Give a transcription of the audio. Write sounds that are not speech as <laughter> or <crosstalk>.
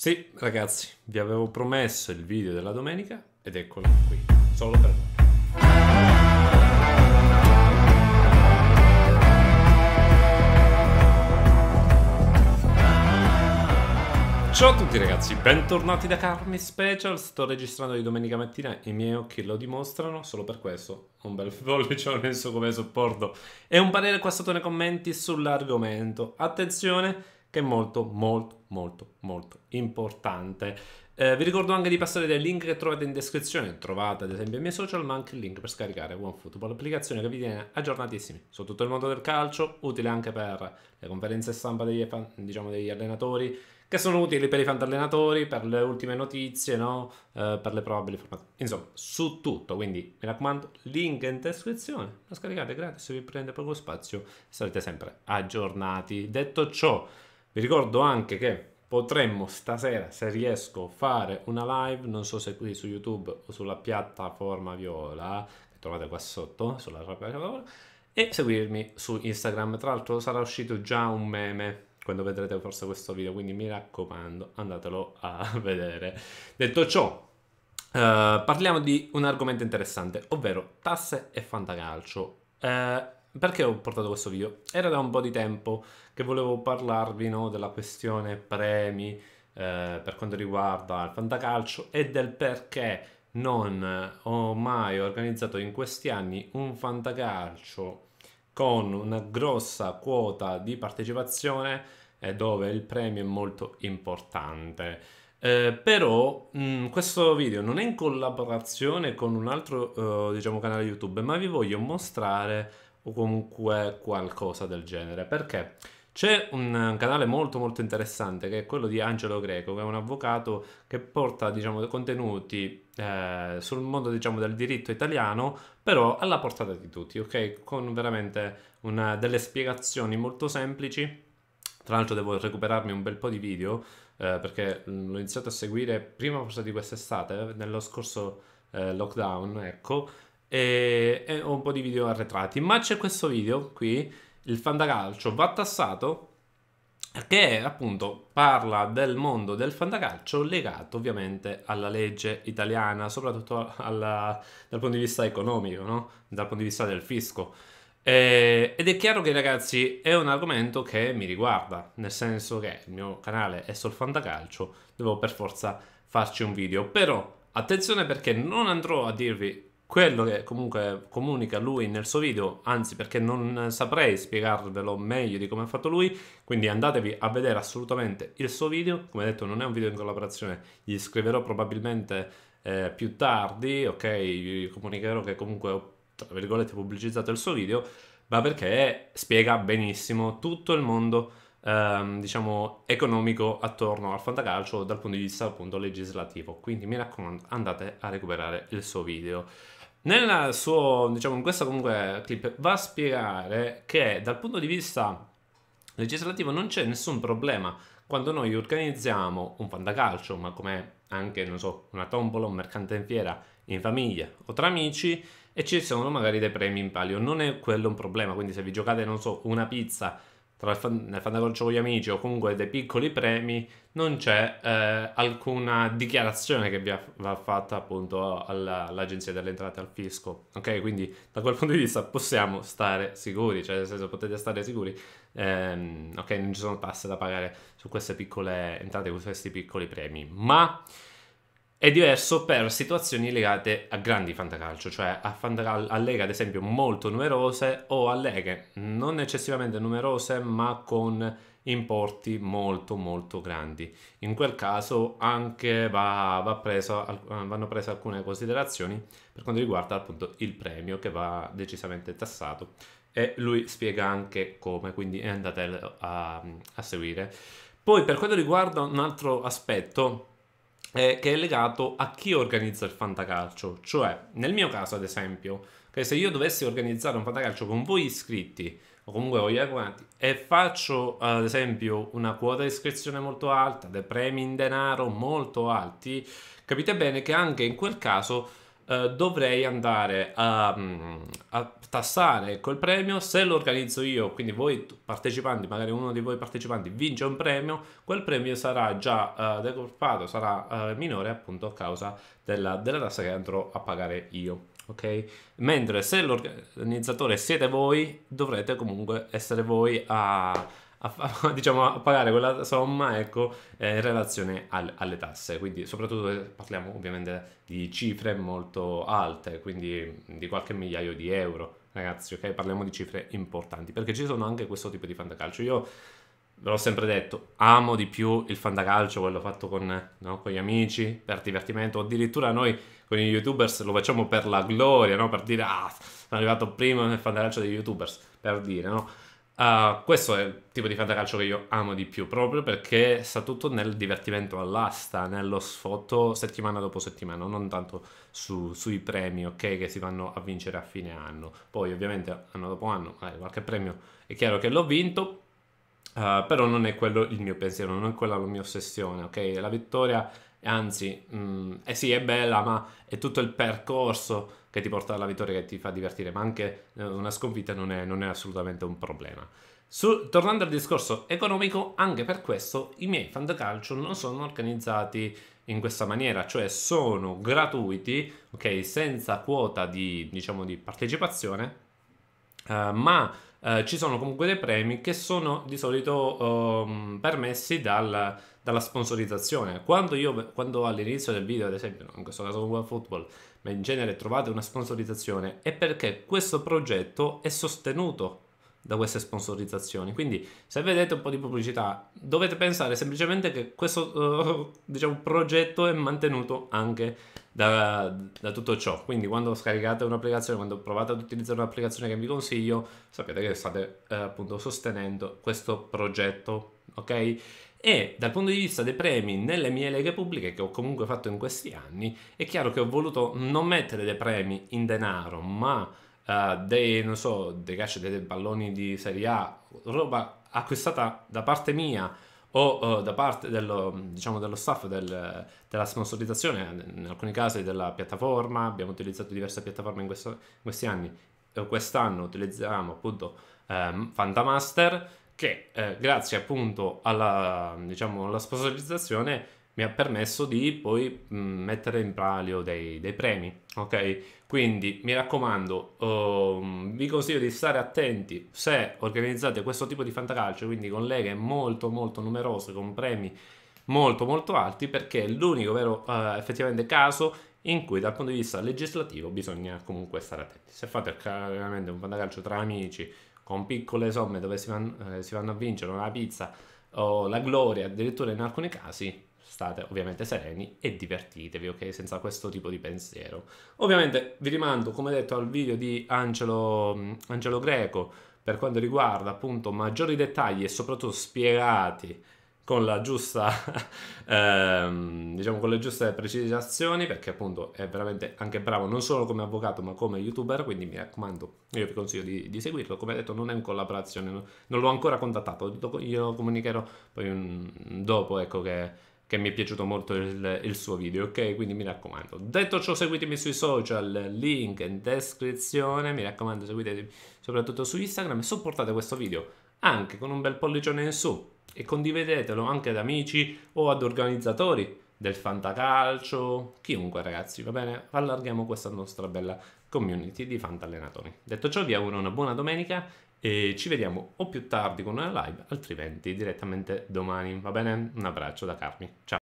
Sì, ragazzi, vi avevo promesso il video della domenica ed eccolo qui, solo per voi. Ciao a tutti ragazzi, bentornati da Carmi Special, sto registrando di domenica mattina, i miei occhi lo dimostrano, solo per questo un bel pollicione su come sopporto e un parere qua sotto nei commenti sull'argomento. Attenzione che è molto molto molto molto importante eh, vi ricordo anche di passare dai link che trovate in descrizione trovate ad esempio i miei social ma anche il link per scaricare OneFootball l'applicazione che vi tiene aggiornatissimi su tutto il mondo del calcio utile anche per le conferenze stampa degli, diciamo, degli allenatori che sono utili per i fantallenatori, per le ultime notizie, no? eh, per le probabili formazioni. Insomma, su tutto. Quindi mi raccomando, link in descrizione. Lo scaricate gratis, se vi prende poco spazio sarete sempre aggiornati. Detto ciò, vi ricordo anche che potremmo stasera, se riesco, fare una live, non so se qui su YouTube o sulla piattaforma viola, che trovate qua sotto, sulla piattaforma, e seguirmi su Instagram. Tra l'altro sarà uscito già un meme quando vedrete forse questo video, quindi mi raccomando, andatelo a <laughs> vedere. Detto ciò, eh, parliamo di un argomento interessante, ovvero tasse e fantacalcio. Eh, perché ho portato questo video? Era da un po' di tempo che volevo parlarvi no, della questione premi eh, per quanto riguarda il fantacalcio e del perché non ho mai organizzato in questi anni un fantacalcio con una grossa quota di partecipazione eh, dove il premio è molto importante. Eh, però mh, mm, questo video non è in collaborazione con un altro eh, diciamo, canale YouTube, ma vi voglio mostrare o comunque qualcosa del genere. Perché? C'è un canale molto molto interessante che è quello di Angelo Greco, che è un avvocato che porta diciamo, contenuti eh, sul mondo diciamo, del diritto italiano, però alla portata di tutti, ok? Con veramente una, delle spiegazioni molto semplici. Tra l'altro devo recuperarmi un bel po' di video eh, perché l'ho iniziato a seguire prima forse di quest'estate, nello scorso eh, lockdown, ecco e, e un po' di video arretrati. Ma c'è questo video qui, il fantacalcio va tassato, che appunto parla del mondo del fantacalcio legato ovviamente alla legge italiana, soprattutto alla, dal punto di vista economico, no? dal punto di vista del fisco. ed è chiaro che ragazzi è un argomento che mi riguarda, nel senso che il mio canale è sul fantacalcio, devo per forza farci un video, però attenzione perché non andrò a dirvi quello che comunque comunica lui nel suo video, anzi perché non saprei spiegarvelo meglio di come ha fatto lui, quindi andatevi a vedere assolutamente il suo video, come detto non è un video in collaborazione, gli scriverò probabilmente eh, più tardi, ok, vi comunicherò che comunque ho tra virgolette pubblicizzato il suo video, ma perché spiega benissimo tutto il mondo ehm, diciamo economico attorno al fantacalcio dal punto di vista appunto legislativo quindi mi raccomando andate a recuperare il suo video nella sua, diciamo, in questa comunque clip va a spiegare che dal punto di vista legislativo non c'è nessun problema quando noi organizziamo un fantacalcio, ma come anche, non so, una tombola, un mercante in fiera, in famiglia o tra amici, e ci sono magari dei premi in palio. Non è quello un problema, quindi se vi giocate, non so, una pizza tra fan, nel Fantagorcio con gli amici o comunque dei piccoli premi non c'è eh, alcuna dichiarazione che vi va fatta appunto alla, all'agenzia delle entrate al fisco ok quindi da quel punto di vista possiamo stare sicuri cioè nel senso potete stare sicuri ehm, ok non ci sono tasse da pagare su queste piccole entrate su questi piccoli premi ma è diverso per situazioni legate a grandi fantacalcio, cioè a, fantacal- a leghe ad esempio molto numerose o a leghe non eccessivamente numerose ma con importi molto molto grandi. In quel caso anche va, va preso, vanno prese alcune considerazioni per quanto riguarda appunto il premio che va decisamente tassato e lui spiega anche come, quindi andate a, a seguire. Poi per quanto riguarda un altro aspetto eh, che è legato a chi organizza il fantacalcio. Cioè, nel mio caso, ad esempio, che se io dovessi organizzare un fantacalcio con voi iscritti, o comunque voi aguanti, e faccio ad esempio una quota di iscrizione molto alta, dei premi in denaro molto alti, capite bene che anche in quel caso eh, dovrei andare a, mm, a, tassare quel premio se lo organizzo io, quindi voi partecipanti, magari uno di voi partecipanti vince un premio, quel premio sarà già eh, decolpato, sarà eh, minore appunto a causa della, della tassa che andrò a pagare io. Ok? Mentre se l'organizzatore siete voi, dovrete comunque essere voi a a, <laughs> diciamo, a pagare quella somma ecco, eh, in relazione al, alle tasse. Quindi, soprattutto eh, parliamo ovviamente di cifre molto alte, quindi mm, di qualche migliaio di euro. Ragazzi, ok? Parliamo di cifre importanti perché ci sono anche questo tipo di fantacalcio. Io ve l'ho sempre detto, amo di più il fantacalcio, quello fatto con, no? con, gli amici, per divertimento, addirittura noi con gli youtubers lo facciamo per la gloria, no? per dire ah, sono arrivato prima nel fantacalcio dei youtubers, per dire, no? Uh, questo è il tipo di fantacalcio che io amo di più, proprio perché sta tutto nel divertimento all'asta, nello sfotto settimana dopo settimana, non tanto su, sui premi, ok, che si vanno a vincere a fine anno. Poi ovviamente anno dopo anno, eh, qualche premio è chiaro che l'ho vinto, uh, però non è quello il mio pensiero, non è quella la mia ossessione, ok? La vittoria anzi, mh, mm, eh sì, è bella, ma è tutto il percorso che ti porta alla vittoria che ti fa divertire, ma anche eh, una sconfitta non è, non è assolutamente un problema. Su, tornando al discorso economico, anche per questo i miei fan calcio non sono organizzati in questa maniera, cioè sono gratuiti, ok, senza quota di, diciamo, di partecipazione, uh, ma eh, ci sono comunque dei premi che sono di solito um, permessi dal, dalla sponsorizzazione. Quando, io, quando all'inizio del video, ad esempio, in questo caso con Football, ma in genere trovate una sponsorizzazione, è perché questo progetto è sostenuto da queste sponsorizzazioni. Quindi, se vedete un po' di pubblicità, dovete pensare semplicemente che questo uh, <laughs> diciamo, progetto è mantenuto anche da, da, tutto ciò. Quindi, quando scaricate un'applicazione, quando provate ad utilizzare un'applicazione che vi consiglio, sapete che state uh, appunto sostenendo questo progetto, ok? E dal punto di vista dei premi nelle mie leghe pubbliche che ho comunque fatto in questi anni, è chiaro che ho voluto non mettere dei premi in denaro, ma uh, dei, non so, dei calci dei palloni di Serie A, roba acquistata da parte mia o uh, da parte dello, diciamo, dello staff del, della sponsorizzazione, in alcuni casi della piattaforma, abbiamo utilizzato diverse piattaforme in, questo, in questi anni, quest'anno utilizziamo appunto um, Fantamaster che eh, grazie appunto alla, diciamo, alla sponsorizzazione mi ha permesso di poi mh, mm, mettere in palio dei, dei premi, ok? Quindi mi raccomando, um, vi consiglio di stare attenti se organizzate questo tipo di fantacalcio, quindi con leghe molto molto numerose, con premi molto molto alti, perché è l'unico vero uh, effettivamente caso in cui dal punto di vista legislativo bisogna comunque stare attenti. Se fate chiaramente un fantacalcio tra amici, con piccole somme dove si, van, eh, si vanno a vincere una pizza o la gloria, addirittura in alcuni casi, state ovviamente sereni e divertitevi, ok? Senza questo tipo di pensiero. Ovviamente vi rimando, come detto, al video di Angelo, Angelo Greco per quanto riguarda appunto maggiori dettagli e soprattutto spiegati con la giusta, <laughs> ehm, diciamo con le giuste precisazioni, perché appunto è veramente anche bravo non solo come avvocato ma come youtuber, quindi mi raccomando, io vi consiglio di, di seguirlo, come detto non è in collaborazione, non, l'ho ancora contattato, glielo comunicherò poi un, dopo ecco che che mi è piaciuto molto il, il, suo video, ok? Quindi mi raccomando. Detto ciò, seguitemi sui social, link in descrizione, mi raccomando, seguitemi soprattutto su Instagram e supportate questo video anche con un bel pollicione in su e condividetelo anche ad amici o ad organizzatori del fantacalcio, chiunque ragazzi, va bene? Allarghiamo questa nostra bella community di fantallenatori. Detto ciò, vi auguro una buona domenica e ci vediamo o più tardi con una live, altrimenti direttamente domani, va bene? Un abbraccio da Carmi, ciao!